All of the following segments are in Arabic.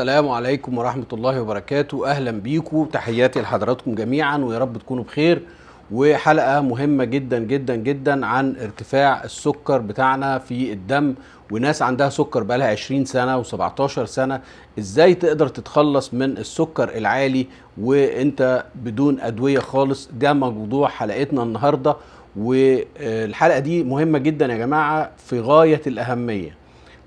السلام عليكم ورحمة الله وبركاته أهلا بيكم تحياتي لحضراتكم جميعا ويا رب تكونوا بخير وحلقة مهمة جدا جدا جدا عن ارتفاع السكر بتاعنا في الدم وناس عندها سكر بقالها 20 سنة و17 سنة ازاي تقدر تتخلص من السكر العالي وانت بدون أدوية خالص ده موضوع حلقتنا النهاردة والحلقة دي مهمة جدا يا جماعة في غاية الأهمية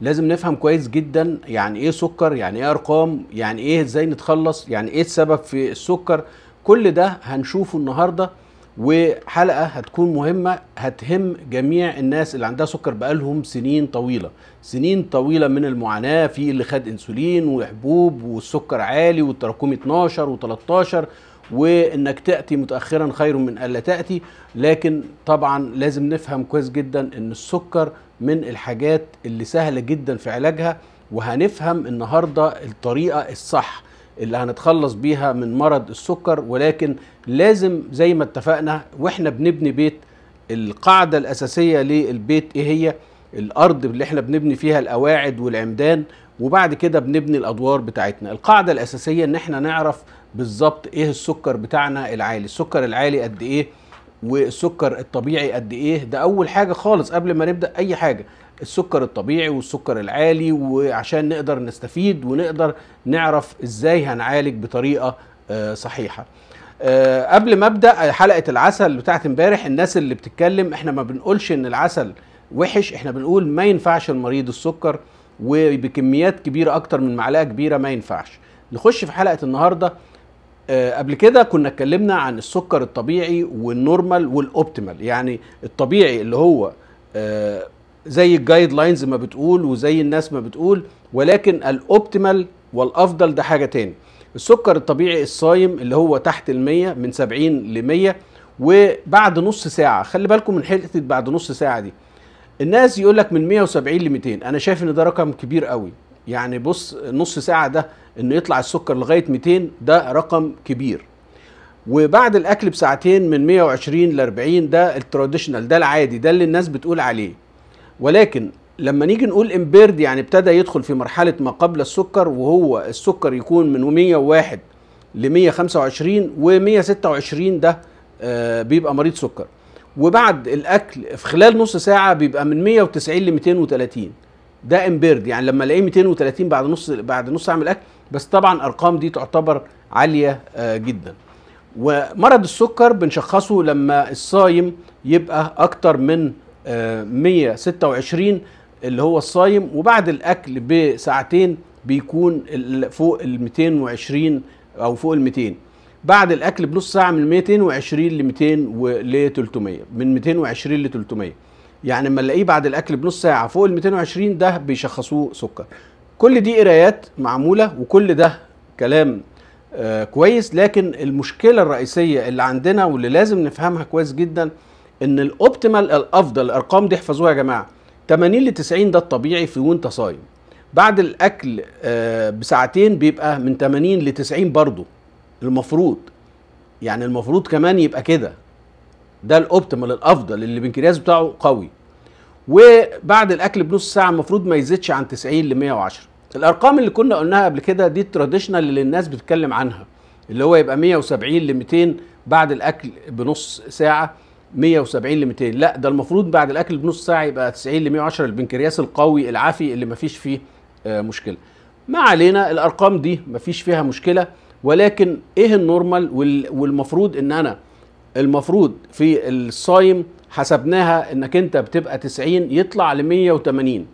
لازم نفهم كويس جدا يعني ايه سكر يعني ايه ارقام يعني ايه ازاي نتخلص يعني ايه السبب في السكر كل ده هنشوفه النهارده وحلقه هتكون مهمه هتهم جميع الناس اللي عندها سكر بقالهم سنين طويله سنين طويله من المعاناه في اللي خد انسولين وحبوب والسكر عالي والتراكمي 12 و13 وانك تاتي متاخرا خير من الا تاتي لكن طبعا لازم نفهم كويس جدا ان السكر من الحاجات اللي سهله جدا في علاجها وهنفهم النهارده الطريقه الصح اللي هنتخلص بيها من مرض السكر ولكن لازم زي ما اتفقنا واحنا بنبني بيت القاعده الاساسيه للبيت ايه هي الارض اللي احنا بنبني فيها القواعد والعمدان وبعد كده بنبني الادوار بتاعتنا القاعده الاساسيه ان احنا نعرف بالظبط ايه السكر بتاعنا العالي السكر العالي قد ايه والسكر الطبيعي قد ايه ده اول حاجه خالص قبل ما نبدا اي حاجه السكر الطبيعي والسكر العالي وعشان نقدر نستفيد ونقدر نعرف ازاي هنعالج بطريقه آه، صحيحه آه، قبل ما ابدا حلقه العسل بتاعت امبارح الناس اللي بتتكلم احنا ما بنقولش ان العسل وحش احنا بنقول ما ينفعش المريض السكر وبكميات كبيره اكتر من معلقه كبيره ما ينفعش نخش في حلقه النهارده آه، قبل كده كنا اتكلمنا عن السكر الطبيعي والنورمال والاوبتيمال يعني الطبيعي اللي هو آه، زي الجايد لاينز ما بتقول وزي الناس ما بتقول ولكن الاوبتيمال والافضل ده حاجه تاني السكر الطبيعي الصايم اللي هو تحت ال100 من 70 ل 100 وبعد نص ساعه خلي بالكم من حته بعد نص ساعه دي الناس يقول لك من 170 ل 200 انا شايف ان ده رقم كبير قوي يعني بص نص ساعه ده انه يطلع السكر لغايه 200 ده رقم كبير وبعد الاكل بساعتين من 120 ل 40 ده التراديشنال ده العادي ده اللي الناس بتقول عليه ولكن لما نيجي نقول امبيرد يعني ابتدى يدخل في مرحله ما قبل السكر وهو السكر يكون من 101 ل 125 و 126 ده آه، بيبقى مريض سكر وبعد الاكل في خلال نص ساعه بيبقى من 190 ل 230 ده امبيرد يعني لما الاقيه 230 بعد نص بعد نص ساعه من الاكل بس طبعا ارقام دي تعتبر عاليه آه، جدا ومرض السكر بنشخصه لما الصايم يبقى اكتر من 126 آه، اللي هو الصايم وبعد الاكل بساعتين بيكون فوق ال 220 او فوق ال 200 بعد الاكل بنص ساعه من 220 ل 200 ل 300 من 220 ل 300 يعني لما نلاقيه بعد الاكل بنص ساعه فوق ال 220 ده بيشخصوه سكر كل دي قرايات معموله وكل ده كلام آه، كويس لكن المشكله الرئيسيه اللي عندنا واللي لازم نفهمها كويس جدا ان الاوبتيمال الافضل الارقام دي احفظوها يا جماعه 80 ل 90 ده الطبيعي في وانت صايم بعد الاكل آه، بساعتين بيبقى من 80 ل 90 برضه المفروض يعني المفروض كمان يبقى كده ده الاوبتيمال الافضل اللي البنكرياس بتاعه قوي وبعد الاكل بنص ساعه المفروض ما يزيدش عن 90 ل 110 الارقام اللي كنا قلناها قبل كده دي التراديشنال اللي الناس بتتكلم عنها اللي هو يبقى 170 ل 200 بعد الاكل بنص ساعه 170 ل 200 لا ده المفروض بعد الاكل بنص ساعه يبقى 90 ل 110 البنكرياس القوي العافي اللي ما فيش فيه آه، مشكله ما علينا الارقام دي ما فيش فيها مشكله ولكن ايه النورمال والمفروض ان انا المفروض في الصايم حسبناها انك انت بتبقى 90 يطلع ل 180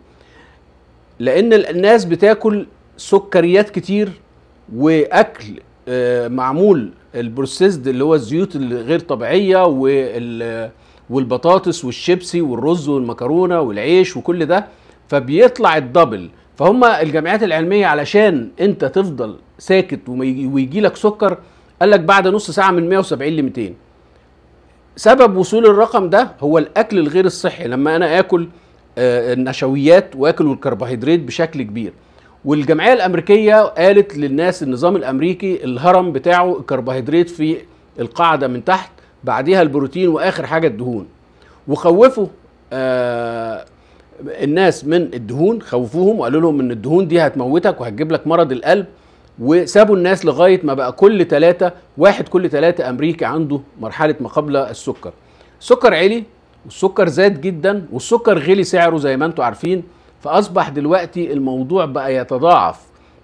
لان الناس بتاكل سكريات كتير واكل آه، معمول البروسيسد اللي هو الزيوت الغير طبيعيه والبطاطس والشيبسي والرز والمكرونه والعيش وكل ده فبيطلع الدبل فهم الجمعيات العلميه علشان انت تفضل ساكت ويجي لك سكر قال لك بعد نص ساعه من 170 ل 200 سبب وصول الرقم ده هو الاكل الغير الصحي لما انا اكل آه، النشويات واكل الكربوهيدرات بشكل كبير والجمعيه الامريكيه قالت للناس النظام الامريكي الهرم بتاعه الكربوهيدرات في القاعده من تحت بعديها البروتين واخر حاجه الدهون وخوفوا آه، الناس من الدهون خوفوهم وقالوا لهم ان الدهون دي هتموتك وهتجيب لك مرض القلب وسابوا الناس لغايه ما بقى كل ثلاثه واحد كل ثلاثه امريكي عنده مرحله ما قبل السكر. السكر علي والسكر زاد جدا والسكر غلي سعره زي ما انتم عارفين فاصبح دلوقتي الموضوع بقى يتضاعف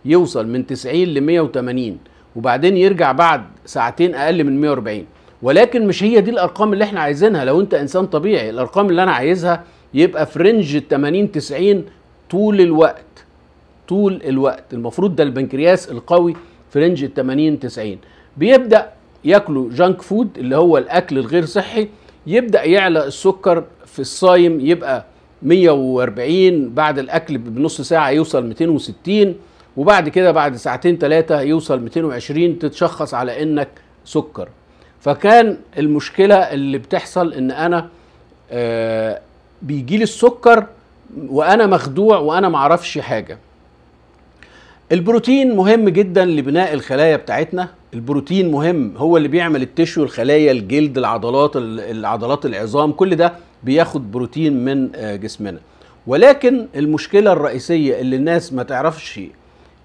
يوصل من 90 ل 180 وبعدين يرجع بعد ساعتين اقل من 140 ولكن مش هي دي الارقام اللي احنا عايزينها لو انت انسان طبيعي الارقام اللي انا عايزها يبقى في رينج 80 90 طول الوقت طول الوقت المفروض ده البنكرياس القوي في رينج ال 80 90 بيبدا ياكلوا جانك فود اللي هو الاكل الغير صحي يبدا يعلى السكر في الصايم يبقى 140 بعد الاكل بنص ساعه يوصل 260 وبعد كده بعد ساعتين ثلاثه يوصل 220 تتشخص على انك سكر فكان المشكله اللي بتحصل ان انا آه، بيجيلي بيجي لي السكر وانا مخدوع وانا معرفش حاجه البروتين مهم جدا لبناء الخلايا بتاعتنا البروتين مهم هو اللي بيعمل التشو الخلايا الجلد العضلات العضلات العظام كل ده بياخد بروتين من آه، جسمنا ولكن المشكله الرئيسيه اللي الناس ما تعرفش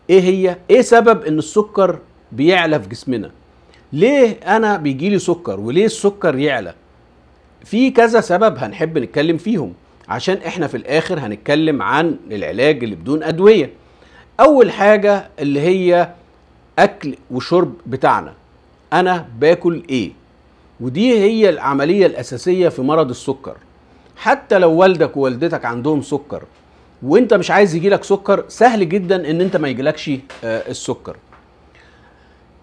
ايه هي ايه سبب ان السكر بيعلى في جسمنا ليه انا بيجيلي سكر وليه السكر يعلى في كذا سبب هنحب نتكلم فيهم عشان احنا في الاخر هنتكلم عن العلاج اللي بدون ادويه اول حاجه اللي هي اكل وشرب بتاعنا انا باكل ايه ودي هي العمليه الاساسيه في مرض السكر حتى لو والدك ووالدتك عندهم سكر وانت مش عايز يجيلك سكر سهل جدا ان انت ما يجيلكش آه، السكر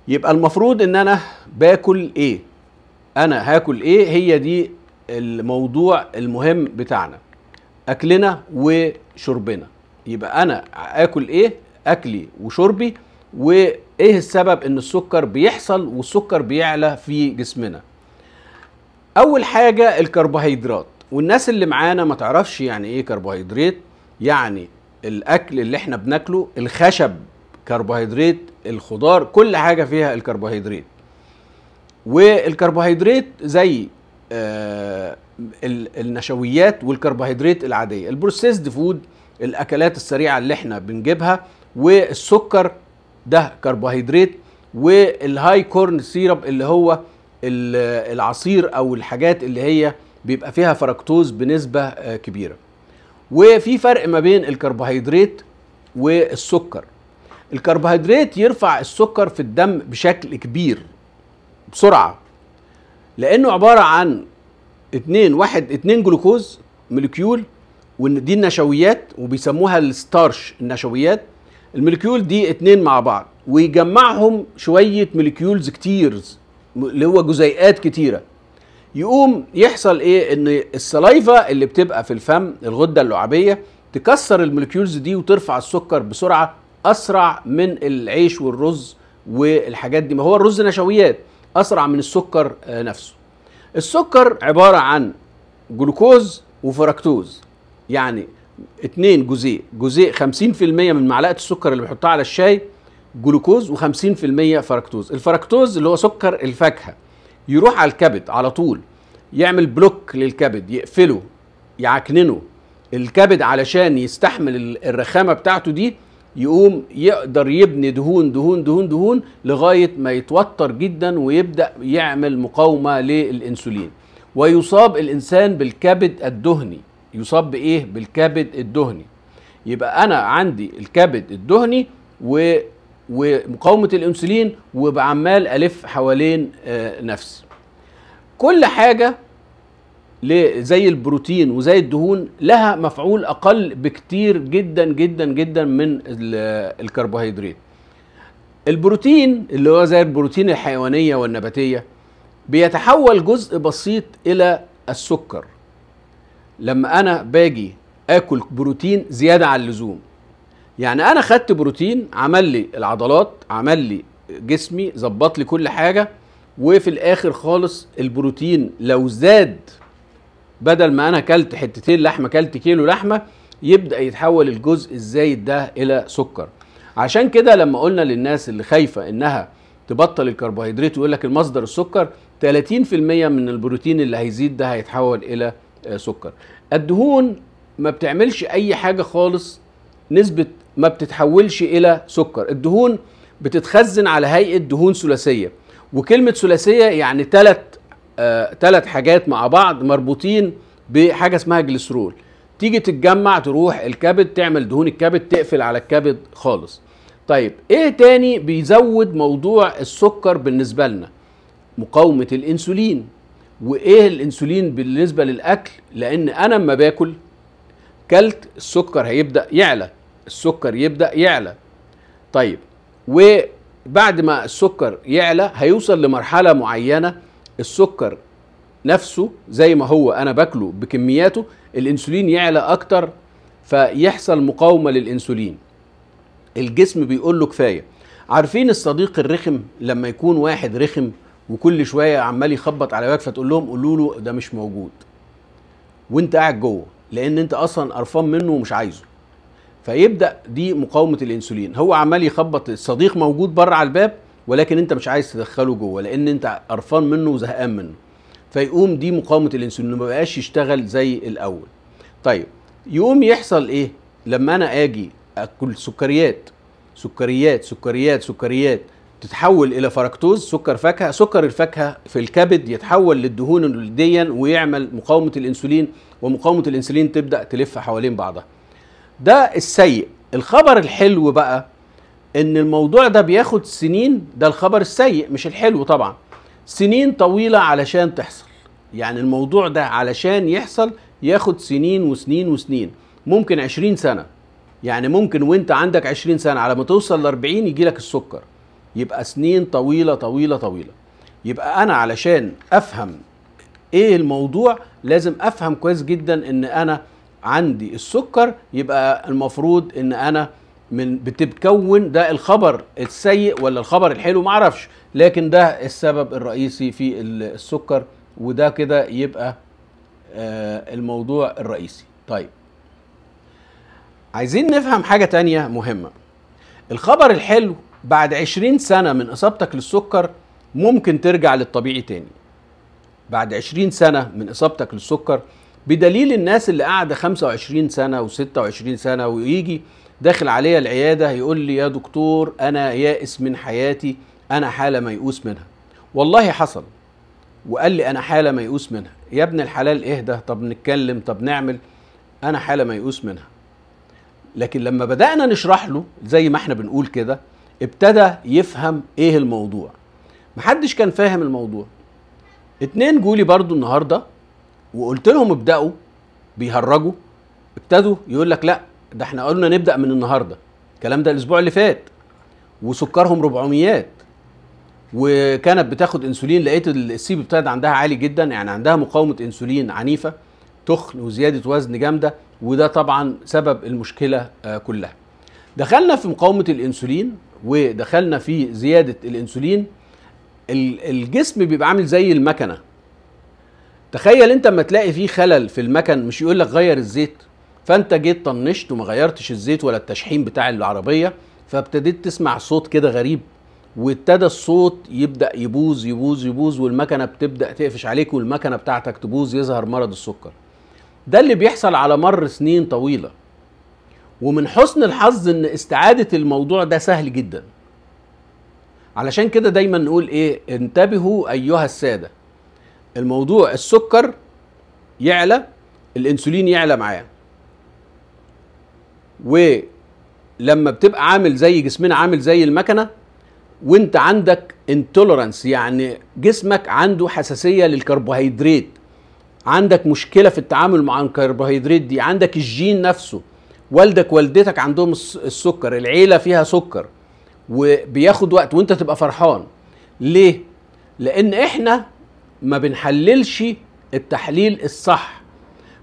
يبقى المفروض ان انا باكل ايه انا هاكل ايه هي دي الموضوع المهم بتاعنا اكلنا وشربنا يبقى انا اكل ايه اكلي وشربي وايه السبب ان السكر بيحصل والسكر بيعلى في جسمنا اول حاجه الكربوهيدرات والناس اللي معانا ما تعرفش يعني ايه كربوهيدرات يعني الاكل اللي احنا بناكله الخشب كربوهيدرات الخضار كل حاجه فيها الكربوهيدرات والكربوهيدرات زي آه النشويات والكربوهيدرات العاديه البروسيسد فود الاكلات السريعه اللي احنا بنجيبها والسكر ده كربوهيدرات والهاي كورن سيرب اللي هو العصير او الحاجات اللي هي بيبقى فيها فركتوز بنسبه آه، كبيره وفي فرق ما بين الكربوهيدرات والسكر الكربوهيدرات يرفع السكر في الدم بشكل كبير بسرعه لانه عباره عن اتنين واحد اتنين جلوكوز مولكيول وان دي النشويات وبيسموها الستارش النشويات الموليكيول دي اتنين مع بعض ويجمعهم شويه موليكيولز كتير اللي هو جزيئات كتيره يقوم يحصل ايه ان السلايفا اللي بتبقى في الفم الغده اللعابيه تكسر الموليكيولز دي وترفع السكر بسرعه اسرع من العيش والرز والحاجات دي ما هو الرز نشويات اسرع من السكر آه، نفسه السكر عباره عن جلوكوز وفركتوز يعني اتنين جزيء جزيء 50% من معلقه السكر اللي بيحطها على الشاي جلوكوز و50% فركتوز الفركتوز اللي هو سكر الفاكهه يروح على الكبد على طول يعمل بلوك للكبد يقفله يعكننه الكبد علشان يستحمل الرخامه بتاعته دي يقوم يقدر يبني دهون دهون دهون دهون لغايه ما يتوتر جدا ويبدا يعمل مقاومه للانسولين ويصاب الانسان بالكبد الدهني يصاب بايه بالكبد الدهني يبقى انا عندي الكبد الدهني و ومقاومه الانسولين وبعمال الف حوالين آه، نفسي كل حاجه زي البروتين وزي الدهون لها مفعول اقل بكتير جدا جدا جدا من الكربوهيدرات البروتين اللي هو زي البروتين الحيوانيه والنباتيه بيتحول جزء بسيط الى السكر لما انا باجي اكل بروتين زياده عن اللزوم يعني انا خدت بروتين عمل لي العضلات عمل لي جسمي ظبط لي كل حاجه وفي الاخر خالص البروتين لو زاد بدل ما انا اكلت حتتين لحمه اكلت كيلو لحمه يبدا يتحول الجزء الزايد ده الى سكر عشان كده لما قلنا للناس اللي خايفه انها تبطل الكربوهيدرات ويقول لك المصدر السكر 30% من البروتين اللي هيزيد ده هيتحول الى آه، سكر الدهون ما بتعملش اي حاجه خالص نسبه ما بتتحولش الى سكر الدهون بتتخزن على هيئه دهون ثلاثيه وكلمه ثلاثيه يعني ثلاث ثلاث آه، حاجات مع بعض مربوطين بحاجه اسمها جليسرول تيجي تتجمع تروح الكبد تعمل دهون الكبد تقفل على الكبد خالص طيب ايه تاني بيزود موضوع السكر بالنسبه لنا مقاومه الانسولين وايه الانسولين بالنسبه للاكل لان انا اما باكل كلت السكر هيبدا يعلى السكر يبدا يعلى طيب وبعد ما السكر يعلى هيوصل لمرحله معينه السكر نفسه زي ما هو انا باكله بكمياته الانسولين يعلى اكتر فيحصل مقاومه للانسولين الجسم بيقول له كفايه عارفين الصديق الرخم لما يكون واحد رخم وكل شويه عمال يخبط على بابك فتقول لهم قولوا له ده مش موجود وانت قاعد جوه لان انت اصلا قرفان منه ومش عايزه فيبدا دي مقاومه الانسولين هو عمال يخبط الصديق موجود بره على الباب ولكن انت مش عايز تدخله جوه لان انت قرفان منه وزهقان منه فيقوم دي مقاومه الانسولين ما بقاش يشتغل زي الاول طيب يقوم يحصل ايه لما انا اجي اكل سكريات سكريات سكريات سكريات تتحول الى فركتوز سكر فاكهه سكر الفاكهه في الكبد يتحول للدهون الجلديا ويعمل مقاومه الانسولين ومقاومه الانسولين تبدا تلف حوالين بعضها ده السيء الخبر الحلو بقى ان الموضوع ده بياخد سنين ده الخبر السيء مش الحلو طبعا سنين طويله علشان تحصل يعني الموضوع ده علشان يحصل ياخد سنين وسنين وسنين ممكن 20 سنه يعني ممكن وانت عندك 20 سنه على ما توصل ل 40 يجيلك السكر يبقى سنين طويله طويله طويله يبقى انا علشان افهم ايه الموضوع لازم افهم كويس جدا ان انا عندي السكر يبقى المفروض ان انا من بتتكون ده الخبر السيء ولا الخبر الحلو معرفش لكن ده السبب الرئيسي في السكر وده كده يبقى آه الموضوع الرئيسي طيب عايزين نفهم حاجة تانية مهمة الخبر الحلو بعد 20 سنة من إصابتك للسكر ممكن ترجع للطبيعي تاني بعد 20 سنة من إصابتك للسكر بدليل الناس اللي قاعدة 25 سنة و26 سنة ويجي داخل عليا العيادة يقول لي يا دكتور أنا يائس من حياتي أنا حالة ميؤوس منها والله حصل وقال لي أنا حالة ميؤوس منها يا ابن الحلال اهدى طب نتكلم طب نعمل أنا حالة ميؤوس منها لكن لما بدأنا نشرح له زي ما احنا بنقول كده ابتدى يفهم ايه الموضوع محدش كان فاهم الموضوع اتنين جولي برضو النهارده وقلت لهم ابدأوا بيهرجوا ابتدوا يقول لك لا ده احنا قلنا نبدأ من النهارده الكلام ده الاسبوع اللي فات وسكرهم 400 وكانت بتاخد انسولين لقيت السي بي بتاعت عندها عالي جدا يعني عندها مقاومه انسولين عنيفه تخن وزياده وزن جامده وده طبعا سبب المشكله آه، كلها دخلنا في مقاومه الانسولين ودخلنا في زياده الانسولين الجسم بيبقى عامل زي المكنه تخيل انت اما تلاقي فيه خلل في المكن مش يقول لك غير الزيت فانت جيت طنشت وما غيرتش الزيت ولا التشحيم بتاع العربيه فابتديت تسمع صوت كده غريب وابتدى الصوت يبدا يبوظ يبوظ يبوظ والمكنه بتبدا تقفش عليك والمكنه بتاعتك تبوظ يظهر مرض السكر ده اللي بيحصل على مر سنين طويله ومن حسن الحظ ان استعاده الموضوع ده سهل جدا علشان كده دايما نقول ايه انتبهوا ايها الساده الموضوع السكر يعلى الانسولين يعلى معاه ولما بتبقى عامل زي جسمنا عامل زي المكنه وانت عندك انتولرانس يعني جسمك عنده حساسيه للكربوهيدرات عندك مشكله في التعامل مع الكربوهيدرات دي عندك الجين نفسه والدك والدتك عندهم السكر العيله فيها سكر وبياخد وقت وانت تبقى فرحان ليه لان احنا ما بنحللش التحليل الصح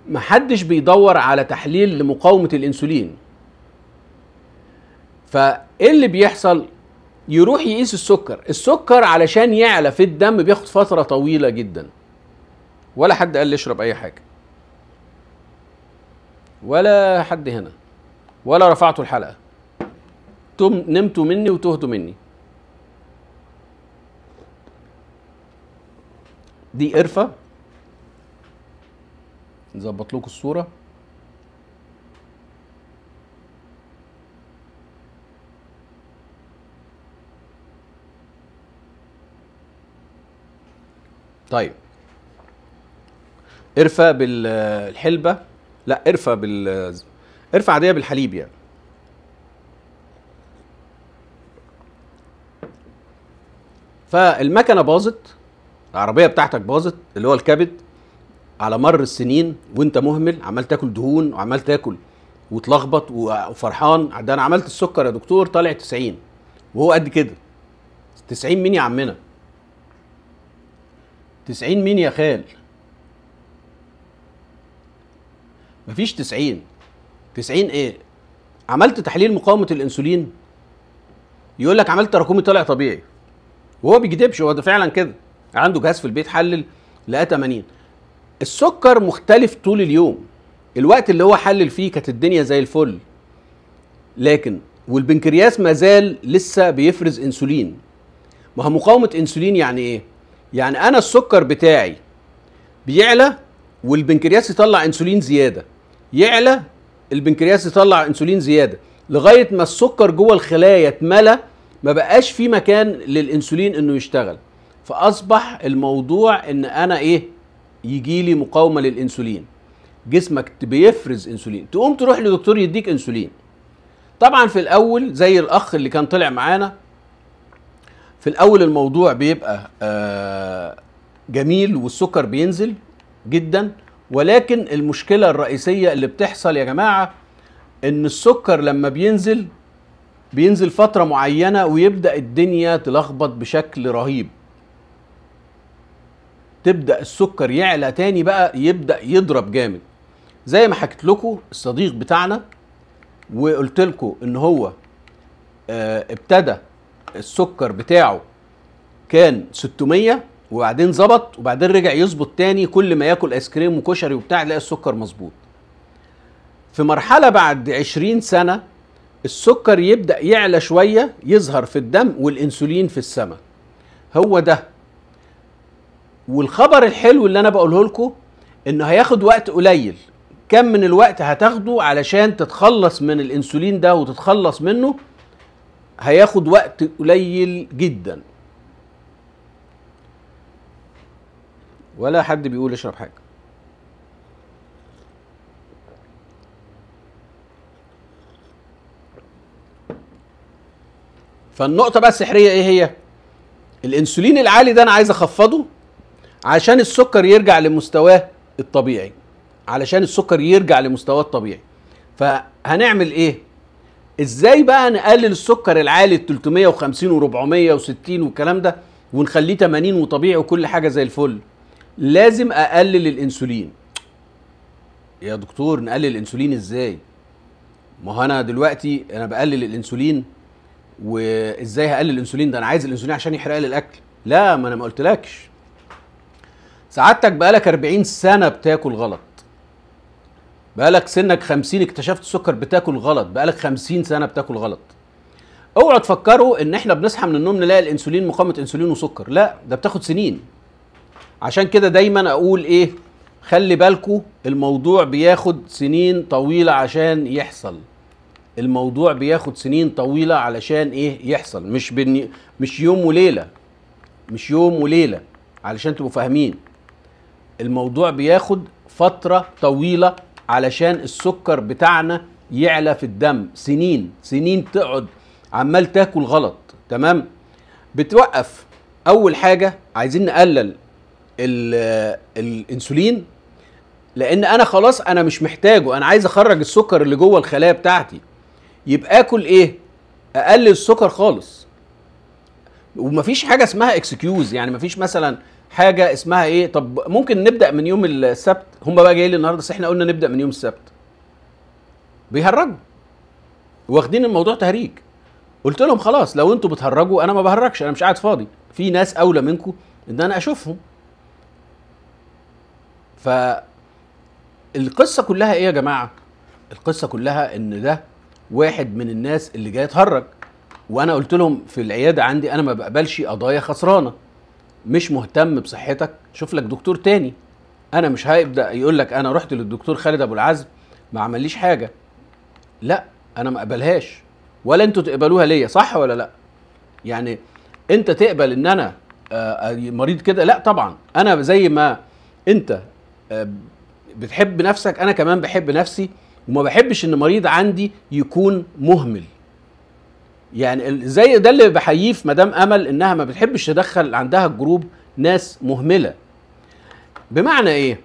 محدش بيدور على تحليل لمقاومه الانسولين فايه اللي بيحصل يروح يقيس السكر السكر علشان يعلى في الدم بياخد فتره طويله جدا ولا حد قال لي اشرب اي حاجه ولا حد هنا ولا رفعتوا الحلقه تم نمتوا مني وتهتوا مني دي قرفه نظبط لكم الصوره طيب قرفه بالحلبه لا قرفه بال قرفه عاديه بالحليب يعني فالمكنه باظت العربيه بتاعتك باظت اللي هو الكبد على مر السنين وانت مهمل عمال تاكل دهون وعمال تاكل وتلخبط وفرحان ده انا عملت السكر يا دكتور طالع 90 وهو قد كده 90 مين يا عمنا 90 مين يا خال مفيش 90 90 ايه عملت تحليل مقاومه الانسولين يقول لك عملت تراكمي طالع طبيعي وهو بيكدبش هو ده فعلا كده عنده جهاز في البيت حلل لقى 80 السكر مختلف طول اليوم الوقت اللي هو حلل فيه كانت الدنيا زي الفل لكن والبنكرياس ما زال لسه بيفرز انسولين ما هو مقاومه انسولين يعني ايه يعني انا السكر بتاعي بيعلى والبنكرياس يطلع انسولين زياده يعلى البنكرياس يطلع انسولين زياده لغايه ما السكر جوه الخلايا اتملى ما بقاش في مكان للانسولين انه يشتغل فاصبح الموضوع ان انا ايه يجي لي مقاومه للانسولين جسمك بيفرز انسولين تقوم تروح لدكتور يديك انسولين طبعا في الاول زي الاخ اللي كان طلع معانا في الاول الموضوع بيبقى آه، جميل والسكر بينزل جدا ولكن المشكلة الرئيسية اللي بتحصل يا جماعة ان السكر لما بينزل بينزل فترة معينة ويبدأ الدنيا تلخبط بشكل رهيب تبدأ السكر يعلى تاني بقى يبدأ يضرب جامد زي ما حكيت لكم الصديق بتاعنا وقلت لكم ان هو آه، ابتدى السكر بتاعه كان 600 وبعدين ظبط وبعدين رجع يظبط تاني كل ما ياكل ايس كريم وكشري وبتاع يلاقي السكر مظبوط في مرحله بعد 20 سنه السكر يبدا يعلى شويه يظهر في الدم والانسولين في السماء هو ده والخبر الحلو اللي انا بقوله لكم انه هياخد وقت قليل كم من الوقت هتاخده علشان تتخلص من الانسولين ده وتتخلص منه هياخد وقت قليل جدا ولا حد بيقول اشرب حاجه فالنقطه بقى السحريه ايه هي الانسولين العالي ده انا عايز اخفضه عشان السكر يرجع لمستواه الطبيعي علشان السكر يرجع لمستواه الطبيعي فهنعمل ايه ازاي بقى نقلل السكر العالي ال 350 و 460 والكلام ده ونخليه 80 وطبيعي وكل حاجه زي الفل لازم اقلل الانسولين يا دكتور نقلل الانسولين ازاي ما هو انا دلوقتي انا بقلل الانسولين وازاي هقلل الانسولين ده انا عايز الانسولين عشان يحرق لي الاكل لا ما انا ما قلتلكش سعادتك بقالك 40 سنه بتاكل غلط بقالك سنك 50 اكتشفت السكر بتاكل غلط بقالك 50 سنه بتاكل غلط اوعوا تفكروا ان احنا بنصحى من النوم نلاقي الانسولين مقاومه انسولين وسكر لا ده بتاخد سنين عشان كده دايما اقول ايه خلي بالكو الموضوع بياخد سنين طويلة عشان يحصل الموضوع بياخد سنين طويلة علشان ايه يحصل مش بني مش يوم وليلة مش يوم وليلة علشان تبقوا فاهمين الموضوع بياخد فترة طويلة علشان السكر بتاعنا يعلى في الدم سنين سنين تقعد عمال تاكل غلط تمام بتوقف اول حاجة عايزين نقلل الانسولين لان انا خلاص انا مش محتاجه انا عايز اخرج السكر اللي جوه الخلايا بتاعتي يبقى اكل ايه اقلل السكر خالص ومفيش حاجه اسمها اكسكيوز يعني مفيش مثلا حاجه اسمها ايه طب ممكن نبدا من يوم السبت هم بقى جايين لي النهارده بس احنا قلنا نبدا من يوم السبت بيهرجوا واخدين الموضوع تهريج قلت لهم خلاص لو انتوا بتهرجوا انا ما بهرجش انا مش قاعد فاضي في ناس اولى منكم ان انا اشوفهم فالقصه كلها ايه يا جماعه القصه كلها ان ده واحد من الناس اللي جاي يتهرج وانا قلت لهم في العياده عندي انا ما بقبلش قضايا خسرانه مش مهتم بصحتك شوف لك دكتور تاني انا مش هيبدا يقول لك انا رحت للدكتور خالد ابو العزم ما عمليش حاجه لا انا ما اقبلهاش ولا انتوا تقبلوها ليا صح ولا لا يعني انت تقبل ان انا آه، آه، مريض كده لا طبعا انا زي ما انت بتحب نفسك انا كمان بحب نفسي وما بحبش ان مريض عندي يكون مهمل يعني زي ده اللي بحييه في مدام امل انها ما بتحبش تدخل عندها الجروب ناس مهمله بمعنى ايه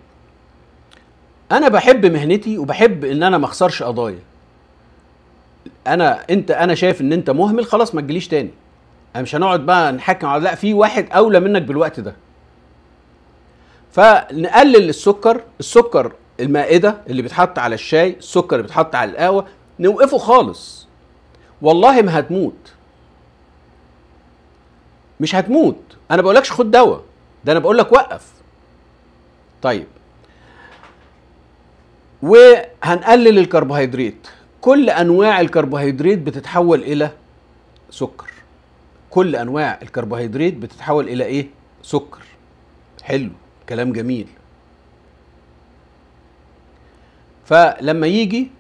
انا بحب مهنتي وبحب ان انا ما اخسرش قضايا انا انت انا شايف ان انت مهمل خلاص ما تجيليش تاني انا مش هنقعد بقى نحكم على لا في واحد اولى منك بالوقت ده فنقلل السكر السكر المائده اللي بيتحط على الشاي السكر اللي بيتحط على القهوه نوقفه خالص والله ما هتموت مش هتموت انا بقولكش خد دواء ده انا بقولك وقف طيب وهنقلل الكربوهيدرات كل انواع الكربوهيدرات بتتحول الى سكر كل انواع الكربوهيدرات بتتحول الى ايه سكر حلو كلام جميل فلما يجي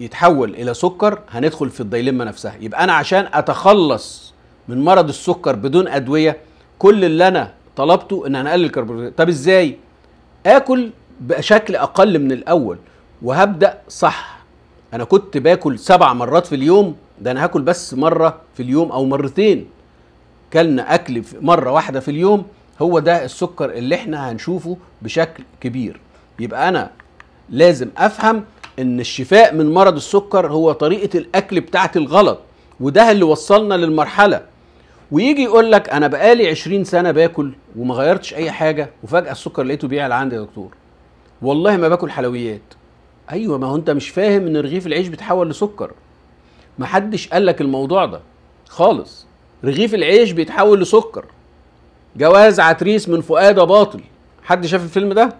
يتحول الى سكر هندخل في الديلمه نفسها يبقى انا عشان اتخلص من مرض السكر بدون ادويه كل اللي انا طلبته ان هنقلل الكربوهيدرات طب ازاي اكل بشكل اقل من الاول وهبدا صح انا كنت باكل سبع مرات في اليوم ده انا هاكل بس مره في اليوم او مرتين كلنا اكل مره واحده في اليوم هو ده السكر اللي احنا هنشوفه بشكل كبير يبقى انا لازم افهم ان الشفاء من مرض السكر هو طريقه الاكل بتاعتي الغلط وده اللي وصلنا للمرحله ويجي يقول لك انا بقالي 20 سنه باكل وما غيرتش اي حاجه وفجاه السكر لقيته بيعلى عندي يا دكتور والله ما باكل حلويات ايوه ما هو انت مش فاهم ان رغيف العيش بيتحول لسكر محدش قال لك الموضوع ده خالص رغيف العيش بيتحول لسكر جواز عتريس من فؤاده باطل حد شاف الفيلم ده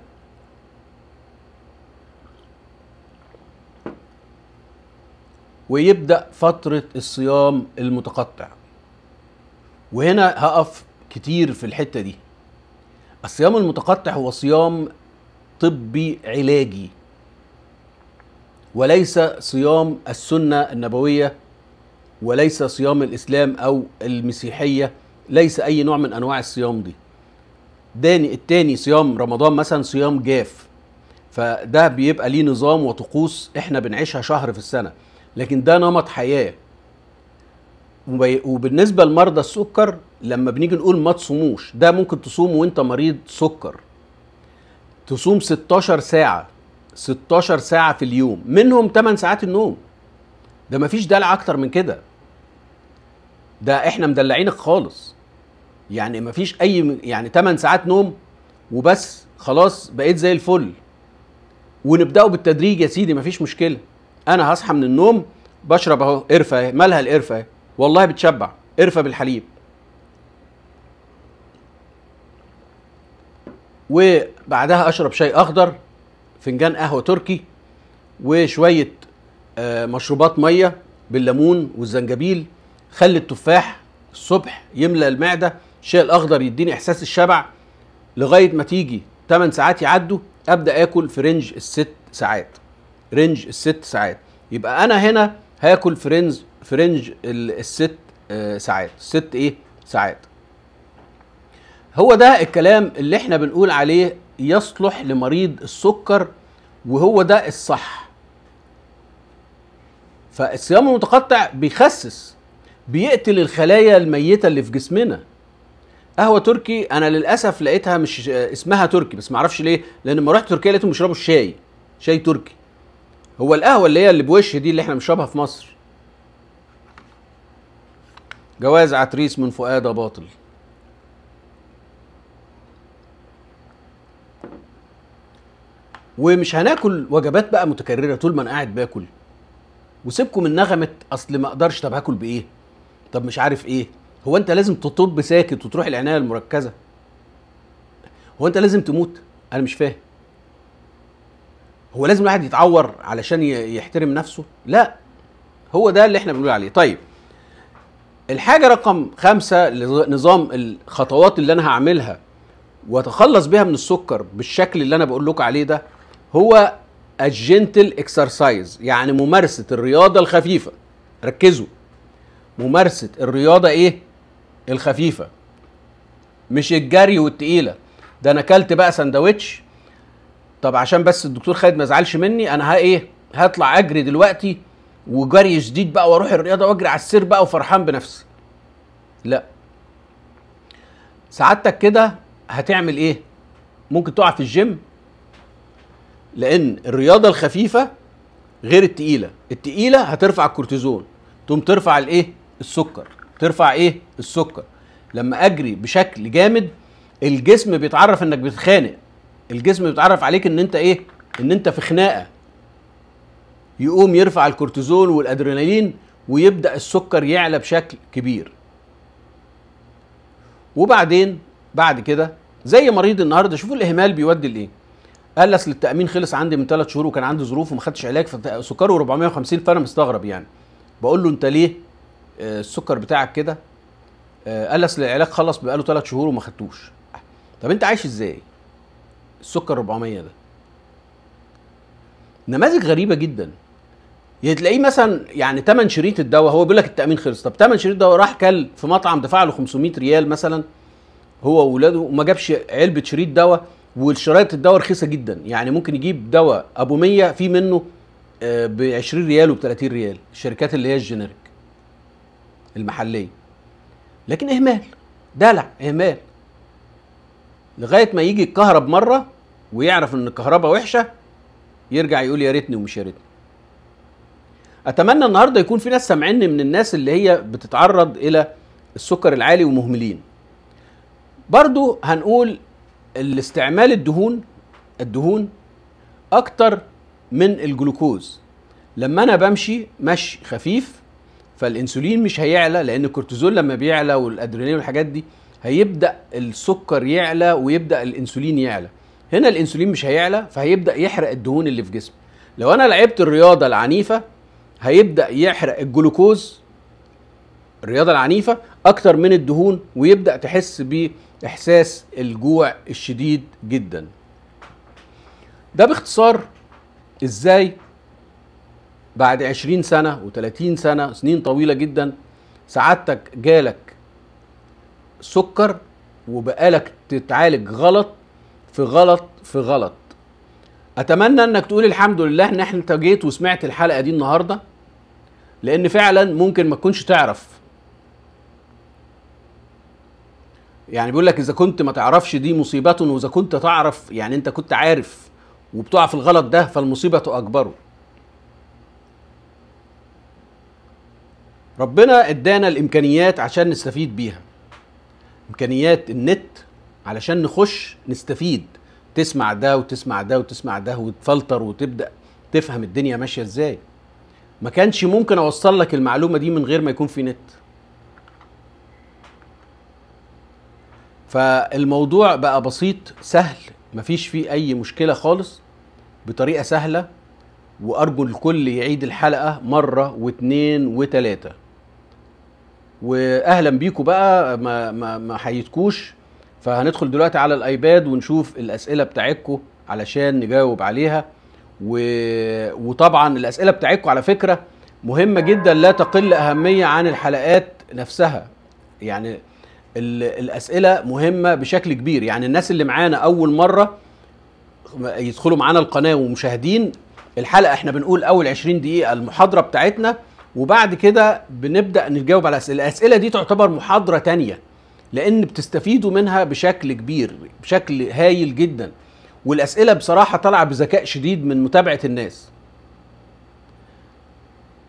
ويبدا فتره الصيام المتقطع وهنا هقف كتير في الحته دي الصيام المتقطع هو صيام طبي علاجي وليس صيام السنه النبويه وليس صيام الاسلام او المسيحيه ليس اي نوع من انواع الصيام دي داني التاني صيام رمضان مثلا صيام جاف فده بيبقى ليه نظام وطقوس احنا بنعيشها شهر في السنه لكن ده نمط حياه وبالنسبه لمرضى السكر لما بنيجي نقول ما تصوموش ده ممكن تصوم وانت مريض سكر تصوم 16 ساعه 16 ساعه في اليوم منهم 8 ساعات النوم ده مفيش دلع اكتر من كده ده احنا مدلعينك خالص يعني مفيش اي يعني 8 ساعات نوم وبس خلاص بقيت زي الفل ونبداه بالتدريج يا سيدي مفيش مشكله انا هصحى من النوم بشرب اهو قرفه مالها القرفه والله بتشبع قرفه بالحليب وبعدها اشرب شاي اخضر فنجان قهوه تركي وشويه آه، مشروبات ميه بالليمون والزنجبيل خلي التفاح الصبح يملى المعده الشاي الاخضر يديني احساس الشبع لغايه ما تيجي 8 ساعات يعدوا ابدا اكل في رينج الست ساعات رينج الست ساعات يبقى انا هنا هاكل في رينج في رينج الست آه، ساعات ست ايه ساعات هو ده الكلام اللي احنا بنقول عليه يصلح لمريض السكر وهو ده الصح فالصيام المتقطع بيخسس بيقتل الخلايا الميتة اللي في جسمنا قهوه تركي انا للاسف لقيتها مش اسمها تركي بس ما اعرفش ليه لان لما رحت تركيا لقيتهم بيشربوا الشاي شاي تركي هو القهوه اللي هي اللي بوش دي اللي احنا بنشربها في مصر جواز عتريس من فؤاد باطل ومش هناكل وجبات بقى متكرره طول ما انا قاعد باكل وسيبكم من نغمه اصل ما اقدرش طب هاكل بايه طب مش عارف ايه هو انت لازم تطب ساكت وتروح العنايه المركزه هو انت لازم تموت انا مش فاهم هو لازم الواحد يتعور علشان يحترم نفسه لا هو ده اللي احنا بنقول عليه طيب الحاجة رقم خمسة لنظام الخطوات اللي أنا هعملها وأتخلص بيها من السكر بالشكل اللي أنا بقول لكم عليه ده هو الجنتل اكسرسايز يعني ممارسة الرياضة الخفيفة ركزوا ممارسة الرياضة إيه؟ الخفيفه مش الجري والتقيله ده انا اكلت بقى سندوتش طب عشان بس الدكتور خالد ما يزعلش مني انا ها ايه هطلع اجري دلوقتي وجري شديد بقى واروح الرياضه واجري على السير بقى وفرحان بنفسي لا سعادتك كده هتعمل ايه ممكن تقع في الجيم لان الرياضه الخفيفه غير التقيله التقيله هترفع الكورتيزون تقوم ترفع الايه السكر بترفع ايه السكر لما اجري بشكل جامد الجسم بيتعرف انك بتتخانق الجسم بيتعرف عليك ان انت ايه ان انت في خناقه يقوم يرفع الكورتيزون والادرينالين ويبدا السكر يعلى بشكل كبير وبعدين بعد كده زي مريض النهارده شوفوا الاهمال بيودي لايه قال اصل التامين خلص عندي من ثلاث شهور وكان عندي ظروف وما خدتش علاج فسكره 450 فانا مستغرب يعني بقول له انت ليه آه، السكر بتاعك كده آه، قال اصل العلاج خلص بقاله ثلاث شهور وما خدتوش طب انت عايش ازاي السكر 400 ده نماذج غريبه جدا يعني تلاقيه مثلا يعني 8 شريط الدواء هو بيقول لك التامين خلص طب 8 شريط دواء راح كل في مطعم دفع له 500 ريال مثلا هو واولاده وما جابش علبه شريط دواء والشرايط الدواء رخيصه جدا يعني ممكن يجيب دواء ابو 100 في منه آه، ب 20 ريال وب 30 ريال الشركات اللي هي الجينيريك المحليه لكن اهمال دلع اهمال لغايه ما يجي الكهرب مره ويعرف ان الكهرباء وحشه يرجع يقول يا ريتني ومش يا ريتني اتمنى النهارده يكون في ناس سامعيني من الناس اللي هي بتتعرض الى السكر العالي ومهملين برضو هنقول الاستعمال الدهون الدهون اكتر من الجلوكوز لما انا بمشي مشي خفيف فالانسولين مش هيعلى لان الكورتيزون لما بيعلى والادرينالين والحاجات دي هيبدا السكر يعلى ويبدا الانسولين يعلى هنا الانسولين مش هيعلى فهيبدا يحرق الدهون اللي في جسمي لو انا لعبت الرياضه العنيفه هيبدا يحرق الجلوكوز الرياضه العنيفه اكتر من الدهون ويبدا تحس باحساس الجوع الشديد جدا ده باختصار ازاي بعد 20 سنه و30 سنه سنين طويله جدا سعادتك جالك سكر وبقالك تتعالج غلط في غلط في غلط اتمنى انك تقول الحمد لله ان احنا جيت وسمعت الحلقه دي النهارده لان فعلا ممكن ما تكونش تعرف يعني بيقول لك اذا كنت ما تعرفش دي مصيبه واذا كنت تعرف يعني انت كنت عارف وبتقع في الغلط ده فالمصيبه اكبره ربنا ادانا الامكانيات عشان نستفيد بيها امكانيات النت علشان نخش نستفيد تسمع ده وتسمع ده وتسمع ده وتفلتر وتبدا تفهم الدنيا ماشيه ازاي ما كانش ممكن اوصل لك المعلومه دي من غير ما يكون في نت فالموضوع بقى بسيط سهل مفيش فيه اي مشكله خالص بطريقه سهله وارجو الكل يعيد الحلقه مره واتنين وتلاته واهلا بيكم بقى ما ما ما حيتكوش فهندخل دلوقتي على الايباد ونشوف الاسئله بتاعتكم علشان نجاوب عليها و... وطبعا الاسئله بتاعتكم على فكره مهمه جدا لا تقل اهميه عن الحلقات نفسها يعني الاسئله مهمه بشكل كبير يعني الناس اللي معانا اول مره يدخلوا معانا القناه ومشاهدين الحلقه احنا بنقول اول 20 دقيقه المحاضره بتاعتنا وبعد كده بنبدا نجاوب على الاسئله الاسئله دي تعتبر محاضره تانية لان بتستفيدوا منها بشكل كبير بشكل هايل جدا والاسئله بصراحه طالعه بذكاء شديد من متابعه الناس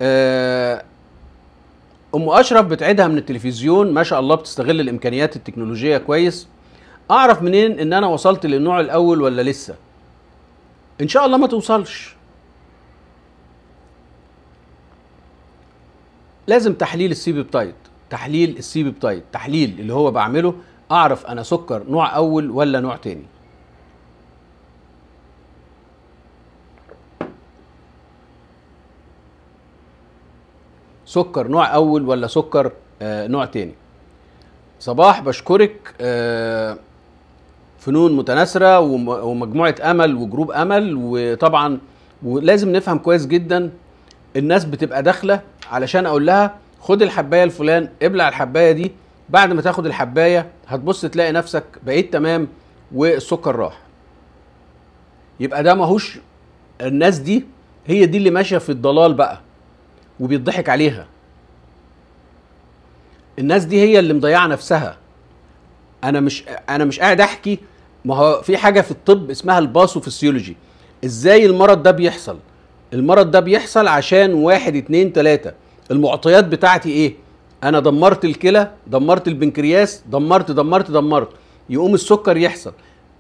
آه، ام اشرف بتعيدها من التلفزيون ما شاء الله بتستغل الامكانيات التكنولوجيه كويس اعرف منين ان انا وصلت للنوع الاول ولا لسه ان شاء الله ما توصلش لازم تحليل السي بيبتايد تحليل السي بيبتايد تحليل اللي هو بعمله اعرف انا سكر نوع اول ولا نوع تاني سكر نوع اول ولا سكر آه نوع تاني صباح بشكرك آه فنون متناثره ومجموعه امل وجروب امل وطبعا ولازم نفهم كويس جدا الناس بتبقى داخله علشان اقول لها خد الحبايه الفلان ابلع الحبايه دي بعد ما تاخد الحبايه هتبص تلاقي نفسك بقيت تمام والسكر راح يبقى ده ماهوش الناس دي هي دي اللي ماشيه في الضلال بقى وبيضحك عليها الناس دي هي اللي مضيعه نفسها انا مش انا مش قاعد احكي ما هو في حاجه في الطب اسمها الباثوفيسيولوجي ازاي المرض ده بيحصل المرض ده بيحصل عشان واحد اتنين تلاتة المعطيات بتاعتي ايه انا دمرت الكلى دمرت البنكرياس دمرت دمرت دمرت يقوم السكر يحصل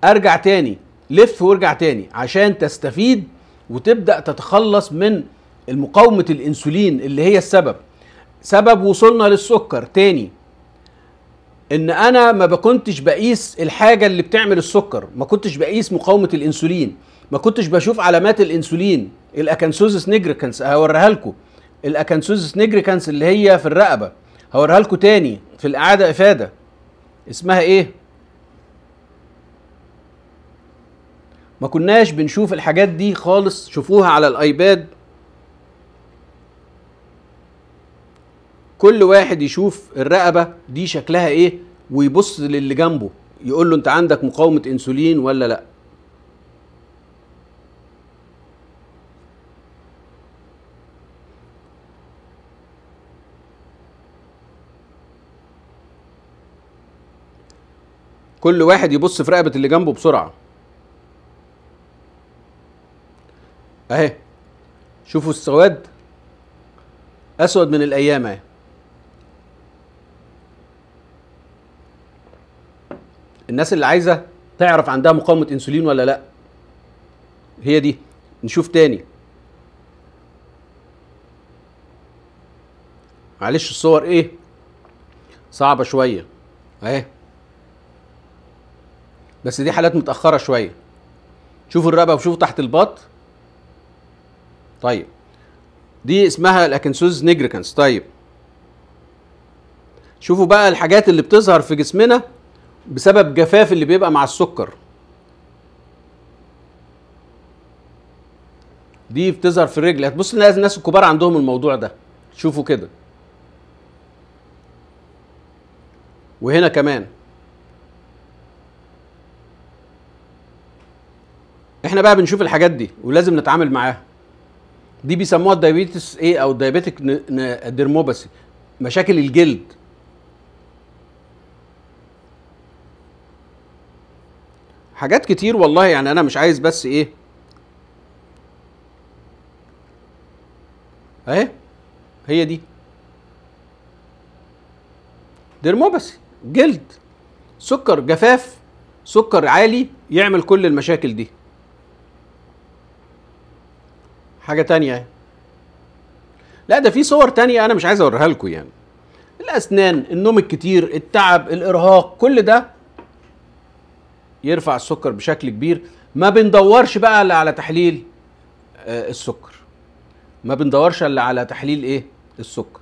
ارجع تاني لف وارجع تاني عشان تستفيد وتبدا تتخلص من مقاومه الانسولين اللي هي السبب سبب وصلنا للسكر تاني ان انا ما بكنتش بقيس الحاجه اللي بتعمل السكر ما كنتش بقيس مقاومه الانسولين ما كنتش بشوف علامات الانسولين الاكنسوزس نيجريكانس هوريها لكم الاكنسوزس نيجريكانس اللي هي في الرقبه هوريها لكم تاني في الاعاده افاده اسمها ايه ما كناش بنشوف الحاجات دي خالص شوفوها على الايباد كل واحد يشوف الرقبه دي شكلها ايه ويبص للي جنبه يقول له انت عندك مقاومه انسولين ولا لا كل واحد يبص في رقبه اللي جنبه بسرعه اهي شوفوا السواد اسود من الايام اهي الناس اللي عايزه تعرف عندها مقاومه انسولين ولا لا هي دي نشوف تاني معلش الصور ايه صعبه شويه اهي بس دي حالات متاخره شويه شوفوا الرقبه وشوفوا تحت البط طيب دي اسمها الاكنسوز نيجريكنس طيب شوفوا بقى الحاجات اللي بتظهر في جسمنا بسبب جفاف اللي بيبقى مع السكر دي بتظهر في الرجل هتبص تلاقي الناس الكبار عندهم الموضوع ده شوفوا كده وهنا كمان احنا بقى بنشوف الحاجات دي ولازم نتعامل معاها دي بيسموها الدايبيتس ايه او الدايبيتك ديرموباثي مشاكل الجلد حاجات كتير والله يعني انا مش عايز بس ايه اهي هي دي ديرموباثي جلد سكر جفاف سكر عالي يعمل كل المشاكل دي حاجه تانية لا ده في صور تانية انا مش عايز اوريها لكم يعني الاسنان النوم الكتير التعب الارهاق كل ده يرفع السكر بشكل كبير ما بندورش بقى الا على تحليل آه، السكر ما بندورش الا على تحليل ايه السكر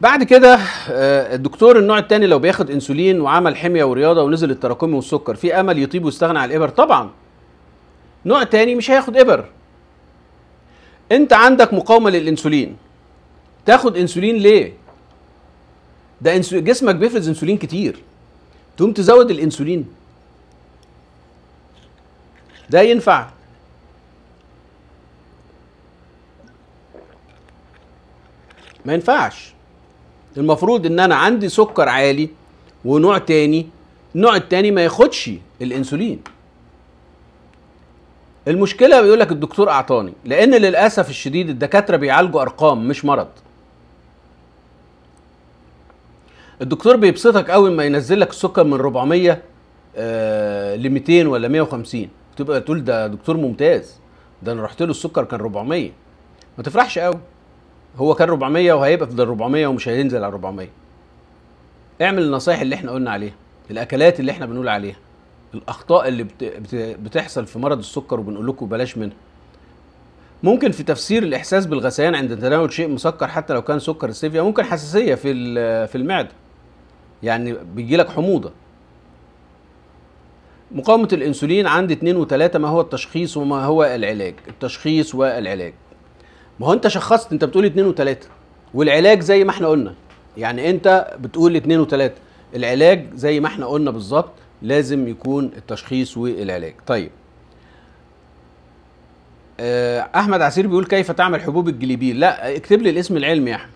بعد كده آه، الدكتور النوع الثاني لو بياخد انسولين وعمل حميه ورياضه ونزل التراكمي والسكر في امل يطيب ويستغنى عن الابر طبعا نوع تاني مش هياخد ابر انت عندك مقاومه للانسولين تاخد انسولين ليه ده انسو... جسمك بيفرز انسولين كتير تقوم تزود الانسولين ده ينفع ما ينفعش المفروض ان انا عندي سكر عالي ونوع تاني النوع التاني ما ياخدش الانسولين المشكله بيقول لك الدكتور اعطاني لان للاسف الشديد الدكاتره بيعالجوا ارقام مش مرض الدكتور بيبسطك قوي ما ينزل لك السكر من 400 ل 200 ولا 150 تبقى تقول ده دكتور ممتاز ده انا رحت له السكر كان 400 ما تفرحش قوي هو كان 400 وهيبقى في ده 400 ومش هينزل على 400 اعمل النصايح اللي احنا قلنا عليها الاكلات اللي احنا بنقول عليها الاخطاء اللي بتحصل في مرض السكر وبنقول لكم بلاش منها ممكن في تفسير الاحساس بالغثيان عند تناول شيء مسكر حتى لو كان سكر السيفيا ممكن حساسيه في في المعده يعني بيجي لك حموضه مقاومه الانسولين عند و3 ما هو التشخيص وما هو العلاج التشخيص والعلاج ما هو انت شخصت انت بتقول و3 والعلاج زي ما احنا قلنا يعني انت بتقول و3 العلاج زي ما احنا قلنا بالظبط لازم يكون التشخيص والعلاج طيب آه، احمد عسير بيقول كيف تعمل حبوب الجليبيل لا اكتب لي الاسم العلمي يا احمد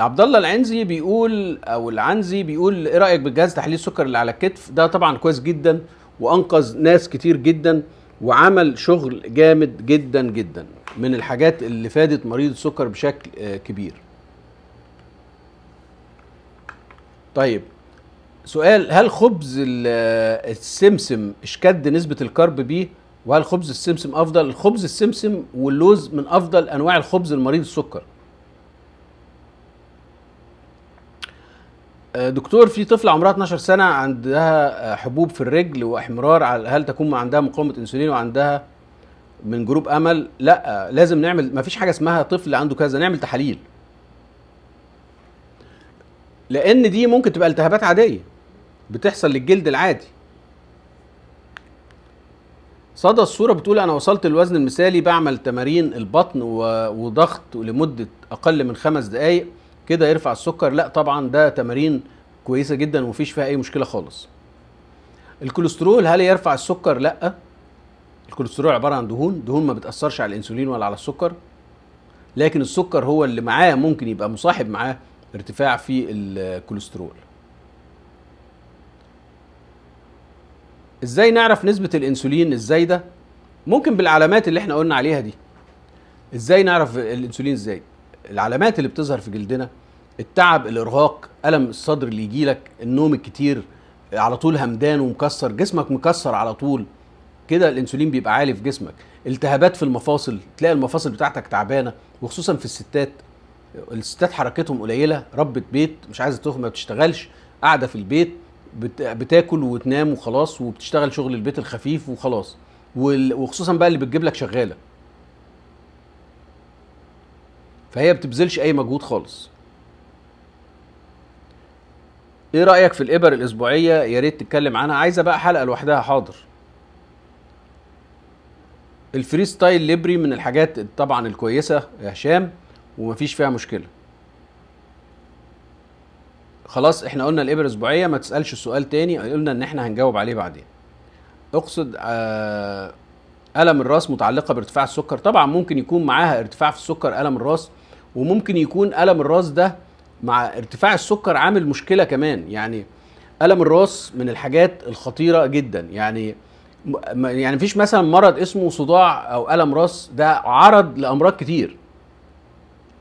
عبد الله العنزي بيقول او العنزي بيقول ايه رايك بجهاز تحليل السكر اللي على الكتف ده طبعا كويس جدا وانقذ ناس كتير جدا وعمل شغل جامد جدا جدا من الحاجات اللي فادت مريض السكر بشكل آه، كبير طيب سؤال هل خبز السمسم اشكد نسبه الكرب بيه وهل خبز السمسم افضل الخبز السمسم واللوز من افضل انواع الخبز المريض السكر آه، دكتور في طفل عمرها 12 سنه عندها آه، حبوب في الرجل واحمرار هل تكون عندها مقاومه انسولين وعندها من جروب امل لا آه، لازم نعمل ما فيش حاجه اسمها طفل عنده كذا نعمل تحاليل لان دي ممكن تبقى التهابات عاديه بتحصل للجلد العادي صدى الصورة بتقول أنا وصلت الوزن المثالي بعمل تمارين البطن وضغط لمدة أقل من خمس دقايق كده يرفع السكر لا طبعا ده تمارين كويسة جدا ومفيش فيها أي مشكلة خالص الكوليسترول هل يرفع السكر لا الكوليسترول عبارة عن دهون دهون ما بتأثرش على الإنسولين ولا على السكر لكن السكر هو اللي معاه ممكن يبقى مصاحب معاه ارتفاع في الكوليسترول ازاي نعرف نسبة الانسولين ازاي ده ممكن بالعلامات اللي احنا قلنا عليها دي ازاي نعرف الانسولين ازاي العلامات اللي بتظهر في جلدنا التعب الارهاق الم الصدر اللي يجيلك النوم الكتير على طول همدان ومكسر جسمك مكسر على طول كده الانسولين بيبقى عالي في جسمك التهابات في المفاصل تلاقي المفاصل بتاعتك تعبانه وخصوصا في الستات الستات حركتهم قليله ربت بيت مش عايزه تخ ما بتشتغلش قاعده في البيت بتاكل وتنام وخلاص وبتشتغل شغل البيت الخفيف وخلاص وخصوصا بقى اللي بتجيب لك شغاله فهي بتبذلش اي مجهود خالص ايه رايك في الابر الاسبوعيه يا ريت تتكلم عنها عايزه بقى حلقه لوحدها حاضر الفري ستايل ليبري من الحاجات طبعا الكويسه يا هشام ومفيش فيها مشكله خلاص احنا قلنا الابر اسبوعيه ما تسالش السؤال تاني قلنا ان احنا هنجاوب عليه بعدين اقصد آه، الم الراس متعلقه بارتفاع السكر طبعا ممكن يكون معاها ارتفاع في السكر الم الراس وممكن يكون الم الراس ده مع ارتفاع السكر عامل مشكله كمان يعني الم الراس من الحاجات الخطيره جدا يعني يعني مفيش مثلا مرض اسمه صداع او الم راس ده عرض لامراض كتير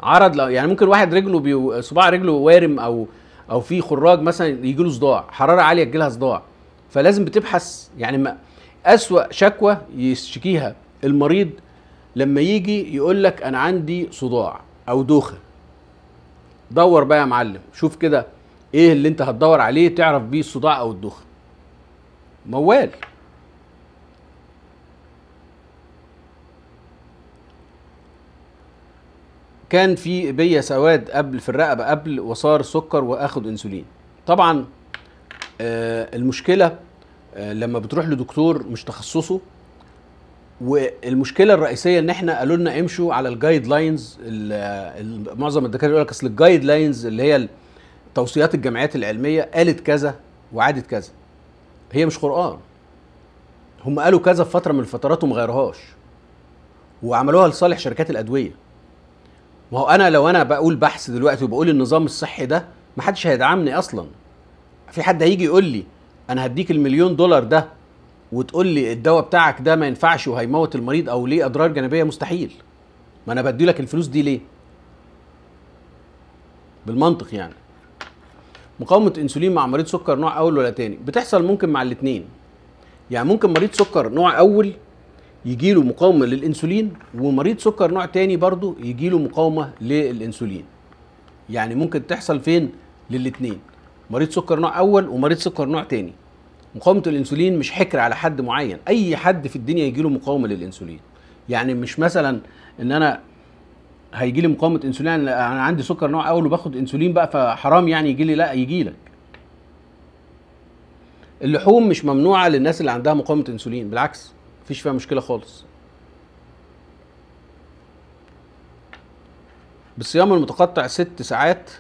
عرض يعني ممكن واحد رجله بي... صباع رجله وارم او او في خراج مثلا يجي له صداع حراره عاليه تجي لها صداع فلازم بتبحث يعني ما اسوا شكوى يشتكيها المريض لما يجي يقول لك انا عندي صداع او دوخه دور بقى يا معلم شوف كده ايه اللي انت هتدور عليه تعرف بيه الصداع او الدوخه موال كان في بيا سواد قبل في الرقبه قبل وصار سكر واخد انسولين طبعا آه، المشكله آه، لما بتروح لدكتور مش تخصصه والمشكله الرئيسيه ان احنا قالوا لنا امشوا على الجايد لاينز معظم الدكاتره يقول لك اصل الجايد لاينز اللي هي توصيات الجمعيات العلميه قالت كذا وعادت كذا هي مش قران هم قالوا كذا في فتره من الفترات وما غيروهاش وعملوها لصالح شركات الادويه ما هو انا لو انا بقول بحث دلوقتي وبقول النظام الصحي ده محدش هيدعمني اصلا في حد هيجي يقول لي انا هديك المليون دولار ده وتقول لي الدواء بتاعك ده ما ينفعش وهيموت المريض او ليه اضرار جانبيه مستحيل ما انا بدي لك الفلوس دي ليه بالمنطق يعني مقاومه انسولين مع مريض سكر نوع اول ولا تاني بتحصل ممكن مع الاثنين يعني ممكن مريض سكر نوع اول يجي له مقاومه للانسولين ومريض سكر نوع تاني برضه يجي له مقاومه للانسولين يعني ممكن تحصل فين للاثنين مريض سكر نوع اول ومريض سكر نوع تاني مقاومه الانسولين مش حكر على حد معين اي حد في الدنيا يجي له مقاومه للانسولين يعني مش مثلا ان انا هيجي لي مقاومه انسولين انا عندي سكر نوع اول وباخد انسولين بقى فحرام يعني يجي لي لا يجي لك اللحوم مش ممنوعه للناس اللي عندها مقاومه انسولين بالعكس مفيش فيها مشكله خالص بالصيام المتقطع ست ساعات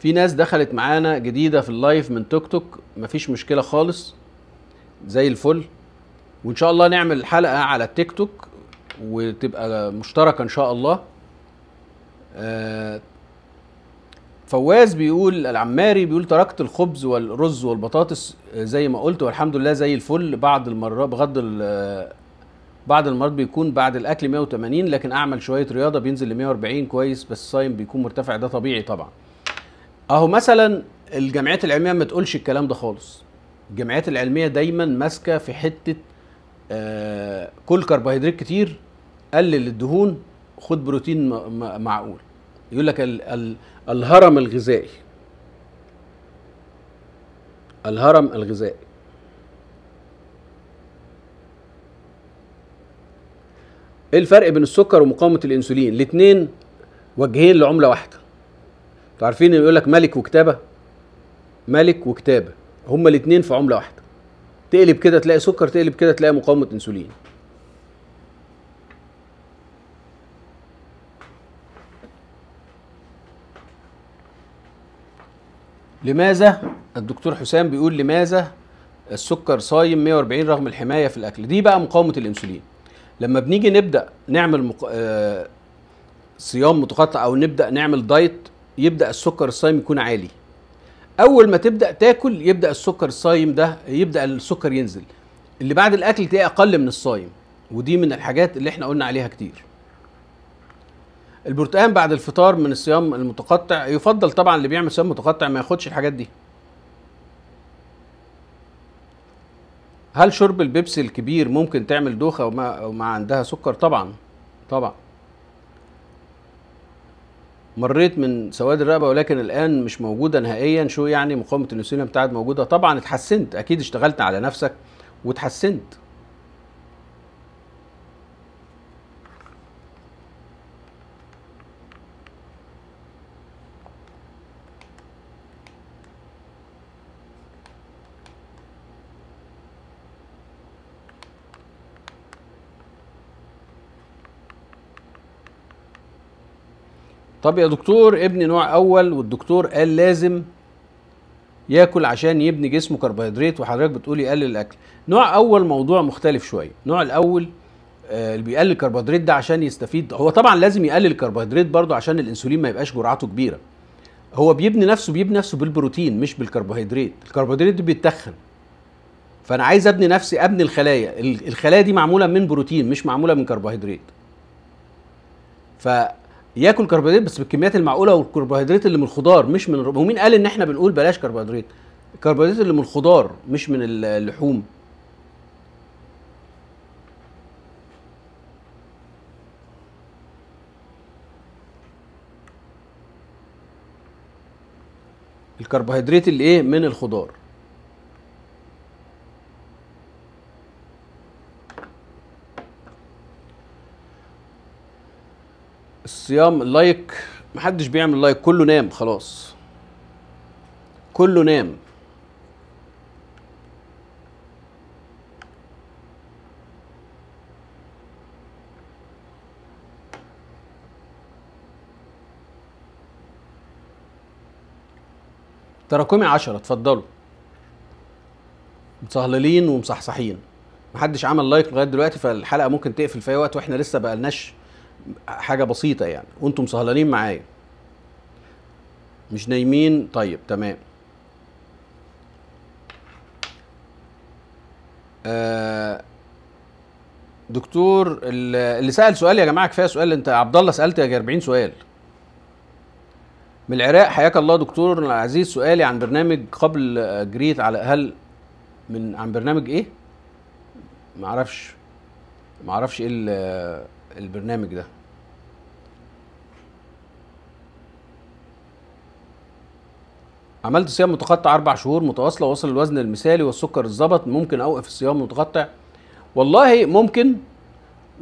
في ناس دخلت معانا جديده في اللايف من توك توك مفيش مشكله خالص زي الفل وان شاء الله نعمل حلقه على التيك توك وتبقى مشتركه ان شاء الله آه، فواز بيقول العماري بيقول تركت الخبز والرز والبطاطس آه، زي ما قلت والحمد لله زي الفل بعض المرات بغض آه، بعض المرات بيكون بعد الاكل 180 لكن اعمل شويه رياضه بينزل ل 140 كويس بس صايم بيكون مرتفع ده طبيعي طبعا اهو مثلا الجمعيات العلميه ما تقولش الكلام ده خالص الجمعيات العلميه دايما ماسكه في حته آه كل كربوهيدرات كتير قلل الدهون خد بروتين معقول يقول لك ال ال الهرم الغذائي الهرم الغذائي ايه الفرق بين السكر ومقاومه الانسولين الاثنين وجهين لعمله واحده انتوا عارفين يقول لك ملك وكتابه ملك وكتابه هما الاثنين في عمله واحده تقلب كده تلاقي سكر تقلب كده تلاقي مقاومه انسولين لماذا الدكتور حسام بيقول لماذا السكر صايم 140 رغم الحمايه في الاكل دي بقى مقاومه الانسولين لما بنيجي نبدا نعمل مق... آه... صيام متقطع او نبدا نعمل دايت يبدا السكر الصايم يكون عالي اول ما تبدا تاكل يبدا السكر الصايم ده يبدا السكر ينزل اللي بعد الاكل تلاقيه اقل من الصايم ودي من الحاجات اللي احنا قلنا عليها كتير البرتقان بعد الفطار من الصيام المتقطع يفضل طبعا اللي بيعمل صيام متقطع ما ياخدش الحاجات دي هل شرب البيبسي الكبير ممكن تعمل دوخة وما, وما عندها سكر طبعا طبعا مريت من سواد الرقبه ولكن الان مش موجوده نهائيا شو يعني مقاومه الانسولين بتاعت موجوده طبعا اتحسنت اكيد اشتغلت على نفسك وتحسنت طب يا دكتور ابني نوع اول والدكتور قال لازم ياكل عشان يبني جسمه كربوهيدرات وحضرتك بتقول يقلل الاكل نوع اول موضوع مختلف شويه نوع الاول آه، اللي بيقلل الكربوهيدرات ده عشان يستفيد هو طبعا لازم يقلل الكربوهيدرات برضه عشان الانسولين ما يبقاش جرعته كبيره هو بيبني نفسه بيبني نفسه بالبروتين مش بالكربوهيدرات الكربوهيدرات دي بيتخن فانا عايز ابني نفسي ابني الخلايا الخلايا دي معموله من بروتين مش معموله من كربوهيدرات ف ياكل كربوهيدرات بس بالكميات المعقوله والكربوهيدرات اللي من الخضار مش من الرب... ومين قال ان احنا بنقول بلاش كربوهيدرات الكربوهيدرات اللي من الخضار مش من اللحوم الكربوهيدرات اللي ايه من الخضار الصيام اللايك محدش بيعمل لايك كله نام خلاص كله نام تراكمي عشرة اتفضلوا متسهللين ومصحصحين محدش عمل لايك لغايه دلوقتي فالحلقه ممكن تقفل في اي وقت واحنا لسه بقالناش حاجه بسيطه يعني وانتم سهلانين معايا مش نايمين طيب تمام آه دكتور اللي سال سؤال يا جماعه كفايه سؤال انت عبد الله سالت يا 40 سؤال من العراق حياك الله دكتور العزيز سؤالي عن برنامج قبل جريت على هل من عن برنامج ايه معرفش معرفش ايه البرنامج ده عملت صيام متقطع اربع شهور متواصله وصل الوزن المثالي والسكر اتظبط ممكن اوقف الصيام المتقطع والله ممكن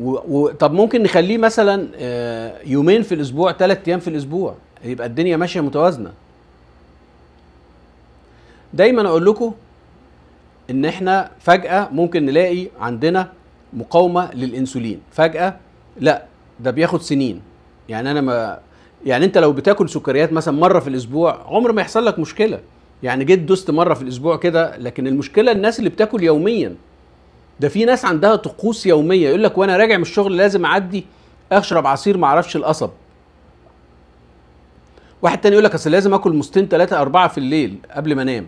و... و... طب ممكن نخليه مثلا آه، يومين في الاسبوع ثلاث ايام في الاسبوع يبقى الدنيا ماشيه متوازنه دايما اقول لكم ان احنا فجاه ممكن نلاقي عندنا مقاومه للانسولين فجاه لا ده بياخد سنين يعني انا ما يعني انت لو بتاكل سكريات مثلا مره في الاسبوع عمر ما يحصل لك مشكله يعني جيت دوست مره في الاسبوع كده لكن المشكله الناس اللي بتاكل يوميا ده في ناس عندها طقوس يوميه يقول لك وانا راجع من الشغل لازم اعدي اشرب عصير ما اعرفش القصب واحد تاني يقول لك اصل لازم اكل مستين ثلاثة أربعة في الليل قبل ما انام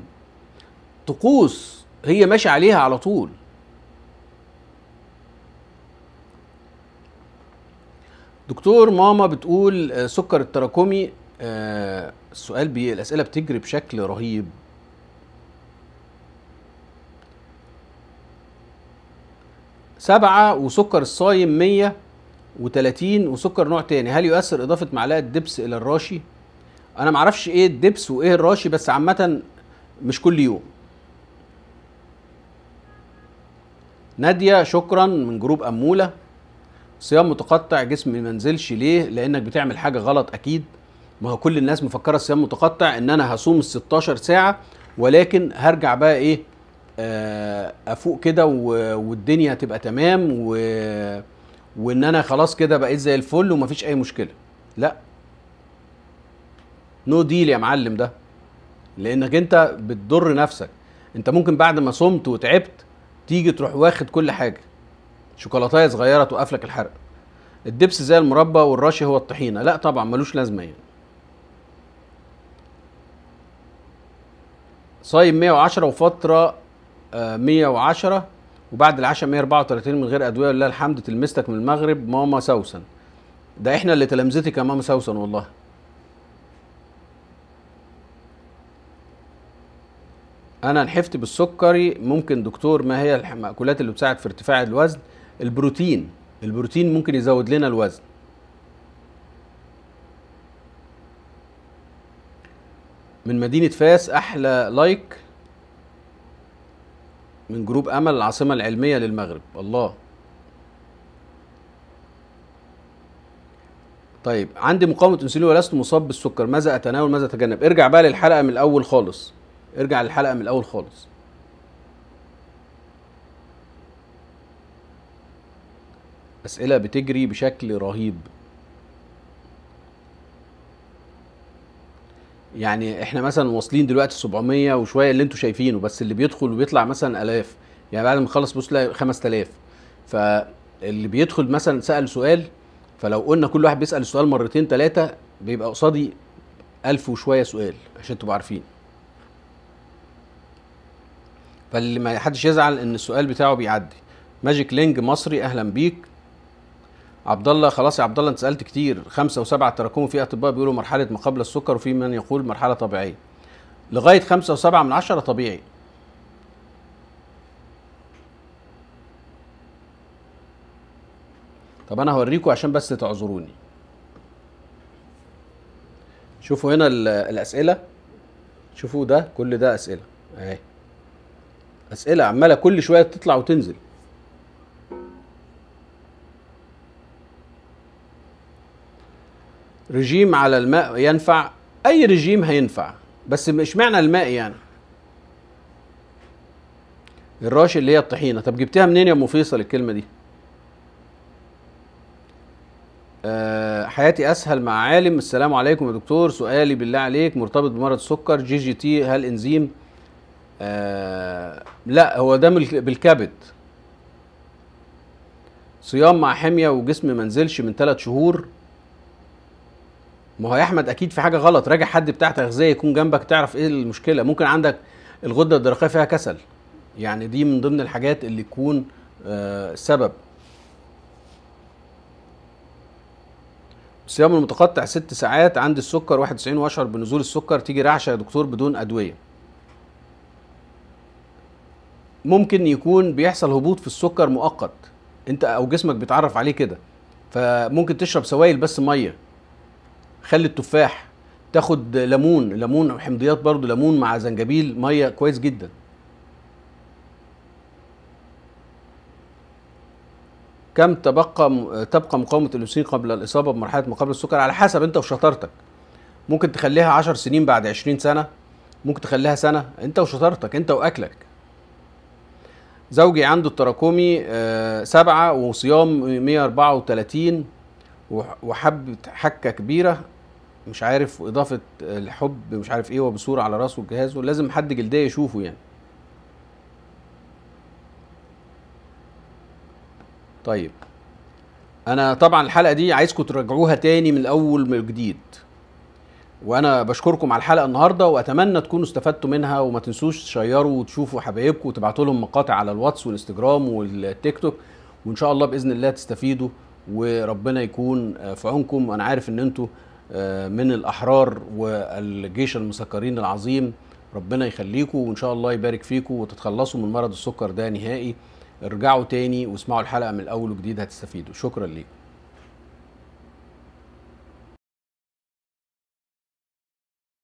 طقوس هي ماشي عليها على طول دكتور ماما بتقول آه، سكر التراكمي آه، السؤال بي الاسئله بتجري بشكل رهيب سبعة وسكر الصايم مية وتلاتين وسكر نوع تاني هل يؤثر إضافة معلقة دبس إلى الراشي؟ أنا معرفش إيه الدبس وإيه الراشي بس عامة مش كل يوم نادية شكرا من جروب أمولة صيام متقطع جسم ما ينزلش ليه لانك بتعمل حاجه غلط اكيد ما هو كل الناس مفكره الصيام متقطع ان انا هصوم ال 16 ساعه ولكن هرجع بقى ايه آه، افوق كده والدنيا تبقى تمام و... وان انا خلاص كده بقيت زي الفل ومفيش اي مشكله لا نو no ديل يا معلم ده لانك انت بتضر نفسك انت ممكن بعد ما صمت وتعبت تيجي تروح واخد كل حاجه شوكولاتايه صغيره توقف لك الحرق الدبس زي المربى والراشي هو الطحينه لا طبعا ملوش لازمه يعني صايم 110 وفتره 110 آه، وبعد العشاء 134 من غير ادويه ولله الحمد تلمستك من المغرب ماما سوسن ده احنا اللي تلامذتك يا ماما سوسن والله انا نحفت بالسكري ممكن دكتور ما هي المأكولات اللي بتساعد في ارتفاع الوزن البروتين البروتين ممكن يزود لنا الوزن من مدينة فاس أحلى لايك من جروب أمل العاصمة العلمية للمغرب الله طيب عندي مقاومة أنسولين ولست مصاب بالسكر ماذا أتناول ماذا أتجنب ارجع بقى للحلقة من الأول خالص ارجع للحلقة من الأول خالص اسئله بتجري بشكل رهيب يعني احنا مثلا واصلين دلوقتي 700 وشويه اللي انتوا شايفينه بس اللي بيدخل وبيطلع مثلا الاف يعني بعد ما نخلص بص 5000 فاللي بيدخل مثلا سال سؤال فلو قلنا كل واحد بيسال السؤال مرتين ثلاثه بيبقى قصادي 1000 وشويه سؤال عشان تبقوا عارفين فاللي ما حدش يزعل ان السؤال بتاعه بيعدي ماجيك لينج مصري اهلا بيك عبد الله خلاص يا عبد الله انت سالت كتير خمسه وسبعه تراكموا في اطباء بيقولوا مرحله ما قبل السكر وفي من يقول مرحله طبيعيه لغايه خمسه وسبعه من عشره طبيعي طب انا هوريكم عشان بس تعذروني شوفوا هنا الاسئله شوفوا ده كل ده اسئله اهي اسئله عماله كل شويه تطلع وتنزل رجيم على الماء ينفع اي رجيم هينفع بس مش معنى الماء يعني الراش اللي هي الطحينه طب جبتها منين يا ام فيصل الكلمه دي أه حياتي اسهل مع عالم السلام عليكم يا دكتور سؤالي بالله عليك مرتبط بمرض السكر جي جي تي هل انزيم أه لا هو ده بالكبد صيام مع حميه وجسم منزلش من ثلاث شهور ما هو يا احمد اكيد في حاجه غلط راجع حد بتاع تغذيه يكون جنبك تعرف ايه المشكله ممكن عندك الغده الدرقيه فيها كسل يعني دي من ضمن الحاجات اللي تكون آه سبب الصيام المتقطع ست ساعات عندي السكر 91 واشعر بنزول السكر تيجي رعشه يا دكتور بدون ادويه ممكن يكون بيحصل هبوط في السكر مؤقت انت او جسمك بيتعرف عليه كده فممكن تشرب سوائل بس ميه خلي التفاح تاخد ليمون ليمون حمضيات برضو ليمون مع زنجبيل ميه كويس جدا كم تبقى تبقى مقاومه اللوسين قبل الاصابه بمرحله ما قبل السكر على حسب انت وشطارتك ممكن تخليها 10 سنين بعد 20 سنه ممكن تخليها سنه انت وشطارتك انت واكلك زوجي عنده التراكمي آه، سبعة وصيام 134 وحب حكه كبيره مش عارف واضافه الحب مش عارف ايه وبصوره على راسه وجهازه لازم حد جلديه يشوفه يعني طيب انا طبعا الحلقه دي عايزكم تراجعوها تاني من الاول من جديد وانا بشكركم على الحلقه النهارده واتمنى تكونوا استفدتوا منها وما تنسوش تشيروا وتشوفوا حبايبكم وتبعتوا لهم مقاطع على الواتس والانستجرام والتيك توك وان شاء الله باذن الله تستفيدوا وربنا يكون آه، في عونكم انا عارف ان انتوا آه، من الاحرار والجيش المسكرين العظيم ربنا يخليكم وان شاء الله يبارك فيكم وتتخلصوا من مرض السكر ده نهائي ارجعوا تاني واسمعوا الحلقه من الاول وجديد هتستفيدوا شكرا ليكم